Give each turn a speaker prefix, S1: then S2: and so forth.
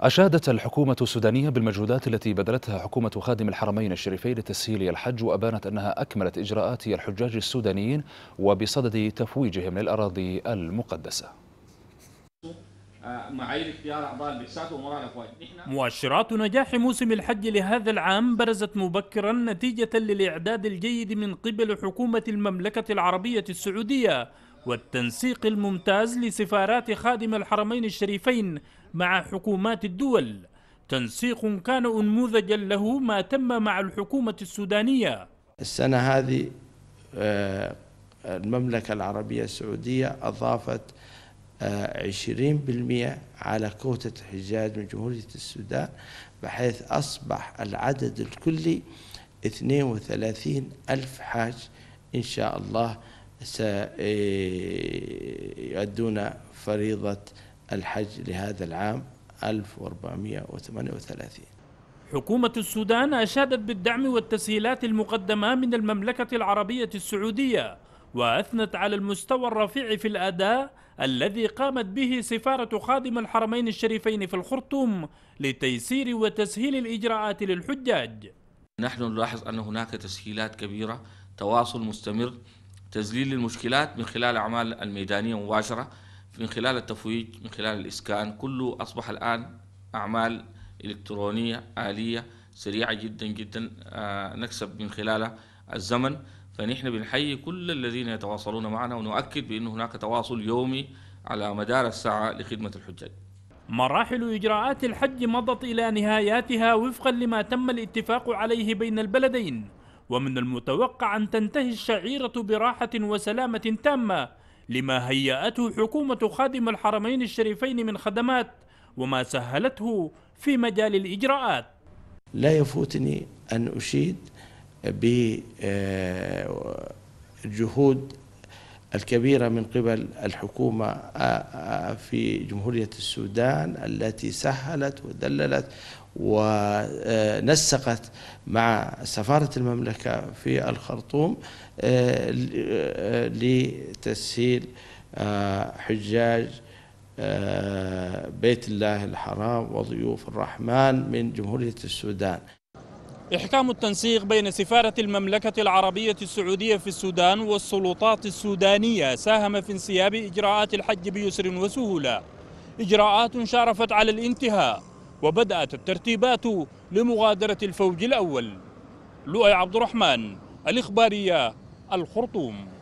S1: أشادت الحكومة السودانية بالمجهودات التي بذلتها حكومة خادم الحرمين الشريفين لتسهيل الحج وأبانت أنها أكملت إجراءات الحجاج السودانيين وبصدد تفويجهم للأراضي المقدسة مؤشرات نجاح موسم الحج لهذا العام برزت مبكرا نتيجة للإعداد الجيد من قبل حكومة المملكة العربية السعودية والتنسيق الممتاز لسفارات خادم الحرمين الشريفين مع حكومات الدول تنسيق كان أنموذجا له ما تم مع الحكومة السودانية
S2: السنة هذه آه، المملكة العربية السعودية أضافت 20% آه، على كوتة حجاج من جمهورية السودان بحيث أصبح العدد الكلي 32 ألف حاج إن شاء الله سيؤدون فريضة الحج لهذا العام 1438 حكومة السودان أشادت بالدعم
S1: والتسهيلات المقدمة من المملكة العربية السعودية وأثنت على المستوى الرفيع في الأداء الذي قامت به سفارة خادم الحرمين الشريفين في الخرطوم لتيسير وتسهيل الإجراءات للحجاج
S3: نحن نلاحظ أن هناك تسهيلات كبيرة تواصل مستمر تذليل المشكلات من خلال الأعمال الميدانية مباشرة من خلال التفويج من خلال الإسكان كله أصبح الآن أعمال إلكترونية آلية سريعة جدا جدا آه، نكسب من خلالها الزمن فنحن بنحيي كل الذين يتواصلون معنا ونؤكد بأن هناك تواصل يومي على مدار الساعة لخدمة الحجاج مراحل
S1: إجراءات الحج مضت إلى نهاياتها وفقا لما تم الاتفاق عليه بين البلدين ومن المتوقع أن تنتهي الشعيرة براحة وسلامة تامة لما هيأته حكومة خادم الحرمين الشريفين من خدمات وما سهلته في مجال الإجراءات
S2: لا يفوتني أن أشيد بجهود الكبيرة من قبل الحكومة في جمهورية السودان التي سهلت ودللت ونسقت مع سفارة المملكة في الخرطوم لتسهيل حجاج بيت الله الحرام وضيوف الرحمن من جمهورية السودان
S1: إحكام التنسيق بين سفارة المملكة العربية السعودية في السودان والسلطات السودانية ساهم في انسياب إجراءات الحج بيسر وسهولة إجراءات شارفت على الانتهاء وبدأت الترتيبات لمغادرة الفوج الأول لؤي عبد الرحمن الإخبارية الخرطوم